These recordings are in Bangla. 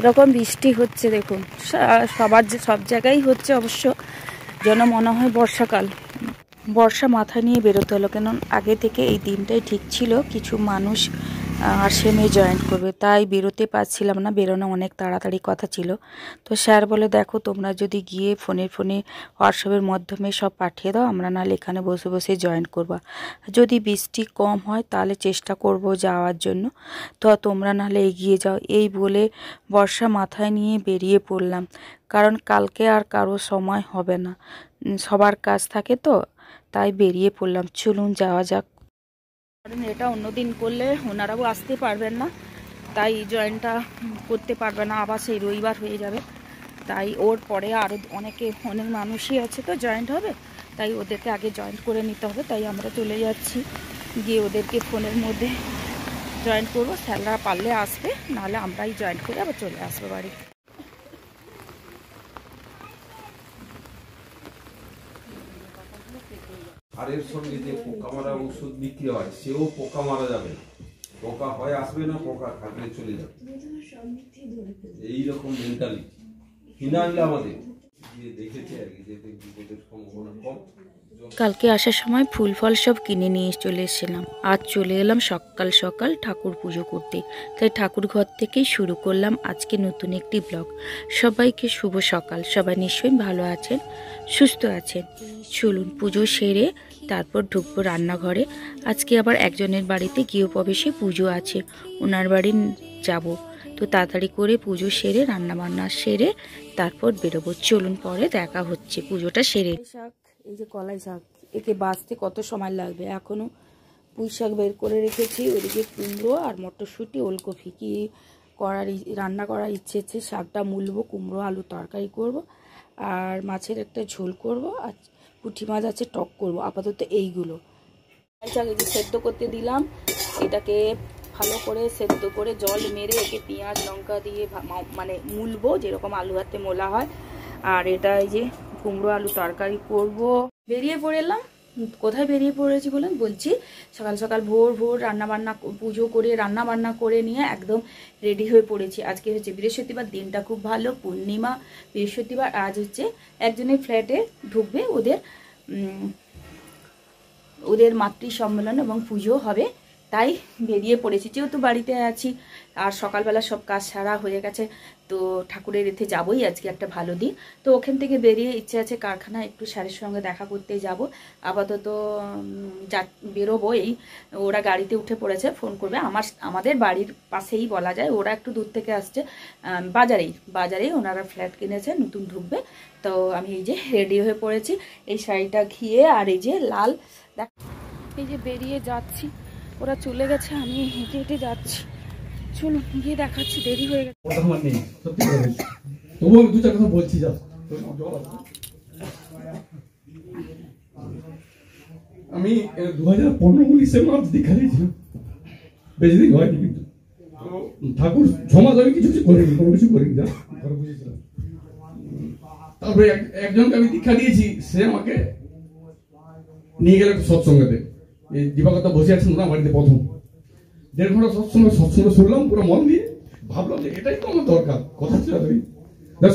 কীরকম বৃষ্টি হচ্ছে দেখুন সবার যে সব জায়গায় হচ্ছে অবশ্য যেন মনে হয় বর্ষাকাল বর্ষা মাথা নিয়ে বেরোতে হলো কেন আগে থেকে এই দিনটাই ঠিক ছিল কিছু মানুষ আর সে মেয়ে জয়েন্ট করবে তাই বেরোতে পারছিলাম না বেরোনো অনেক তাড়াতাড়ি কথা ছিল তো স্যার বলে দেখো তোমরা যদি গিয়ে ফোনে ফোনে হোয়াটসঅ্যাপের মাধ্যমে সব পাঠিয়ে দাও আমরা নাহলে এখানে বসে বসে জয়েন্ট করবা যদি বৃষ্টি কম হয় তাহলে চেষ্টা করব যাওয়ার জন্য তো তোমরা নাহলে এগিয়ে যাও এই বলে বর্ষা মাথায় নিয়ে বেরিয়ে পড়লাম কারণ কালকে আর কারো সময় হবে না সবার কাজ থাকে তো তাই বেরিয়ে পড়লাম চলুন যাওয়া যাক কারণ এটা অন্যদিন করলে ওনারাও আসতে পারবেন না তাই জয়েনটা করতে পারবে না আবার সেই রবিবার হয়ে যাবে তাই ওর পরে আরও অনেকে অনেক মানুষই আছে তো জয়েন্ট হবে তাই ওদেরকে আগে জয়েন্ট করে নিতে হবে তাই আমরা চলে যাচ্ছি গিয়ে ওদেরকে ফোনের মধ্যে জয়েন্ট করবো স্যাররা পারলে আসবে নাহলে আমরাই জয়েন্ট করে আবার চলে আসবো বাড়ি সারের সঙ্গে যে পোকা মারা ওষুধ বিক্রি হয় সেও পোকা মারা যাবে পোকা হয় আসবে না পোকা থাকলে চলে যাবে এইরকম মেন্টালিটি ফিনাইল আমাদের কালকে আসার সময় ফুল ফল সব কিনে নিয়ে চলে এসেছিলাম আজ চলে এলাম সকাল সকাল ঠাকুর পুজো করতে তাই ঠাকুর ঘর থেকেই শুরু করলাম আজকে নতুন একটি ব্লগ সবাইকে শুভ সকাল সবাই নিশ্চয়ই ভালো আছেন সুস্থ আছেন চলুন পুজো সেরে তারপর ঢুকবো রান্নাঘরে আজকে আবার একজনের বাড়িতে গৃহপ্রবেশে পুজো আছে ওনার বাড়ি যাব তো তাড়াতাড়ি করে পুজো সেরে রান্নাবান্না সেরে তারপর বেরোবো চলুন পরে দেখা হচ্ছে পুজোটা সেরে শাক এই যে কলাই শাক একে বাঁচতে কত সময় লাগবে এখনও পুঁই শাক বের করে রেখেছি ওদিকে কুমড়ো আর মটরশুঁটি ওলকপি কি করার রান্না করার ইচ্ছে হচ্ছে শাকটা মুলবো কুমড়ো আলু তরকারি করব আর মাছের একটা ঝোল করব আর পুঁটি মাছ আছে টক করব আপাতত এইগুলো শাক সেদ্ধ করতে দিলাম এটাকে ভালো করে সেদ্ধ করে জল মেরে একে পেঁয়াজ লঙ্কা দিয়ে মানে মুলবো যেরকম আলু হাতে মোলা হয় আর এটা এই যে কুমড়ো আলু তরকারি করব বেরিয়ে পড়েলাম কোথায় বেরিয়ে পড়েছি বলুন বলছি সকাল সকাল ভোর ভোর রান্না বান্না পুজো করে রান্না বান্না করে নিয়ে একদম রেডি হয়ে পড়েছি আজকে হচ্ছে বৃহস্পতিবার দিনটা খুব ভালো পূর্ণিমা বৃহস্পতিবার আজ হচ্ছে একজনের ফ্ল্যাটে ঢুকবে ওদের ওদের মাতৃ সম্মেলন এবং পুজো হবে তাই বেরিয়ে পড়েছি যেহেতু বাড়িতে আছি আর সকালবেলা সব কাজ সারা হয়ে গেছে তো ঠাকুরের এতে যাবই আজকে একটা ভালো দিন তো ওখান থেকে বেরিয়ে ইচ্ছে আছে কারখানা একটু স্যারের সঙ্গে দেখা করতে যাব আপাতত যা বেরোবো এই ওরা গাড়িতে উঠে পড়েছে ফোন করবে আমার আমাদের বাড়ির পাশেই বলা যায় ওরা একটু দূর থেকে আসছে বাজারেই বাজারেই ওনারা ফ্ল্যাট কিনেছে নতুন ঢুকবে তো আমি এই যে রেডি হয়ে পড়েছি এই শাড়িটা ঘিয়ে আর এই যে লাল দেখ এই যে বেরিয়ে যাচ্ছি ওরা চলে গেছে আমি হেঁটে হেঁটে যাচ্ছি চলুন গিয়ে দেখাচ্ছি দেরি হয়ে গেছে তবুও দু চার কথা বলছি যা আমি দু হাজার পনেরো উনিশে মাস দীক্ষা দিয়েছিলাম বেশি দিন হয়নি কিন্তু ঠাকুর সমাজ আমি কিছু কিছু করিনি কোনো কিছু করিনি যা ঘরে বুঝেছিলাম তারপরে একজনকে আমি দীক্ষা দিয়েছি সে আমাকে নিয়ে গেল সৎসঙ্গতে দিবাগত বসে আছেন ওনার বাড়িতে প্রথম দেড় ঘন্টা সবসময় সবসময় শুনলাম পুরো মন দিয়ে ভাবলাম যে এটাই তো আমার দরকার কথা ছিল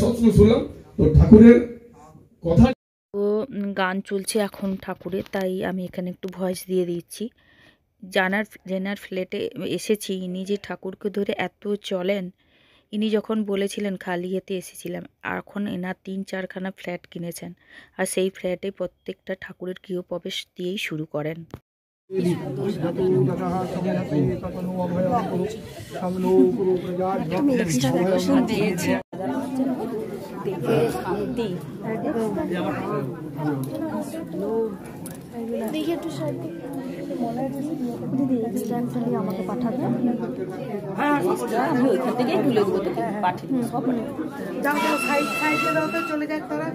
সবসময় শুনলাম তো ঠাকুরের কথা গান চলছে এখন ঠাকুরে তাই আমি এখানে একটু ভয়েস দিয়ে দিচ্ছি জানার জেনার ফ্লেটে এসেছি ইনি যে ঠাকুরকে ধরে এত চলেন ইনি যখন বলেছিলেন খালি হাতে এসেছিলাম এখন এনার তিন চারখানা ফ্ল্যাট কিনেছেন আর সেই ফ্ল্যাটে প্রত্যেকটা ঠাকুরের গৃহপ্রবেশ দিয়েই শুরু করেন এক্সট্রা ভ্যাকেশন দিদি এক্সট্রা খালি আমাকে পাঠাবে হ্যাঁ আমি ওইখান থেকেই তুলে দেবো তোকে পাঠিয়ে সব যাও তো চলে যায় তারা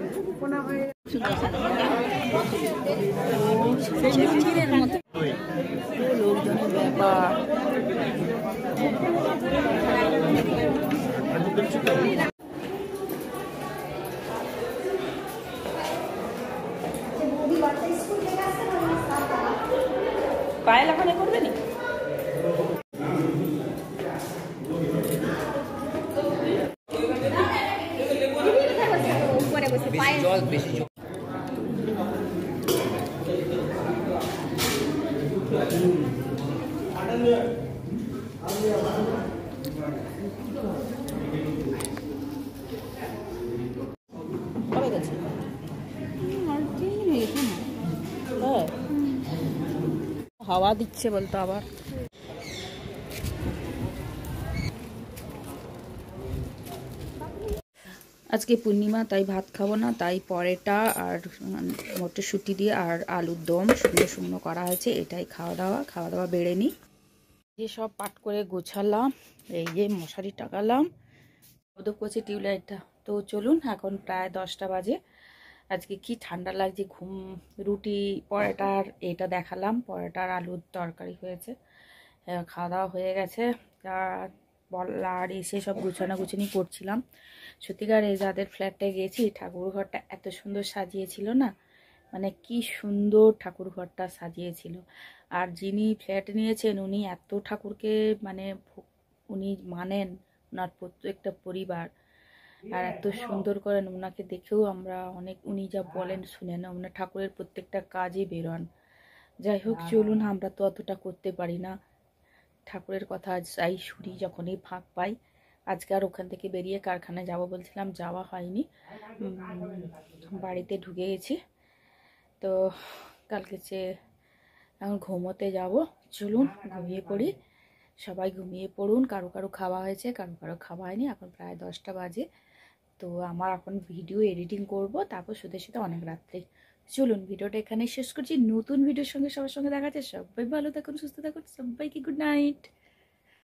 বা পায়ে লাগানো করবে নি উপরে বসে জল বেশি হ্যাঁ। হাওয়া দিচ্ছে বলতো আবার আজকে পূর্ণিমা তাই ভাত খাবো না তাই পরেটা আর মটরশুঁটি দিয়ে আর আলুর দম শুকনো শুকনো করা হয়েছে এটাই খাওয়া দাওয়া খাওয়া দাওয়া বেড়ে নিই যে সব পাট করে গোছালাম এই যে মশারি টাকালাম ওদের করছে টিউবলাইটটা তো চলুন এখন প্রায় দশটা বাজে আজকে কি ঠান্ডা লাগছে ঘুম রুটি পরোটার এটা দেখালাম পরোটার আলুর তরকারি হয়েছে খাওয়া দাওয়া হয়ে গেছে আর এসে সব গুছানো গুছানি করছিলাম সত্যিকার যাদের ফ্ল্যাটটা গেছি ঠাকুর ঘরটা এত সুন্দর সাজিয়েছিল না মানে কি সুন্দর ঠাকুর ঘরটা সাজিয়েছিল আর যিনি ফ্ল্যাট নিয়েছেন উনি এত ঠাকুরকে মানে উনি মানেন ওনার প্রত্যেকটা পরিবার আর এত সুন্দর করেন ওনাকে দেখেও আমরা অনেক উনি যা বলেন শুনে না ওনার ঠাকুরের প্রত্যেকটা কাজই বেরোন যাই হোক চলুন আমরা তো অতটা করতে পারি না ঠাকুরের কথা যাই শুনি যখনই ফাঁক পাই আজকে আর ওখান থেকে বেরিয়ে কারখানায় যাব বলছিলাম যাওয়া হয়নি বাড়িতে ঢুকে গেছি তো কালকে যে এখন ঘুমোতে যাব চলুন ঘুমিয়ে পড়ি সবাই ঘুমিয়ে পড়ুন কারো কারো খাওয়া হয়েছে কারো কারো খাওয়া হয়নি এখন প্রায় দশটা বাজে তো আমার এখন ভিডিও এডিটিং করব তারপর সুদের সাথে অনেক রাত্রি চলুন ভিডিওটা এখানে শেষ করছি নতুন ভিডিওর সঙ্গে সবার সঙ্গে দেখা সবাই ভালো থাকুন সুস্থ থাকুন সবাইকে গুড নাইট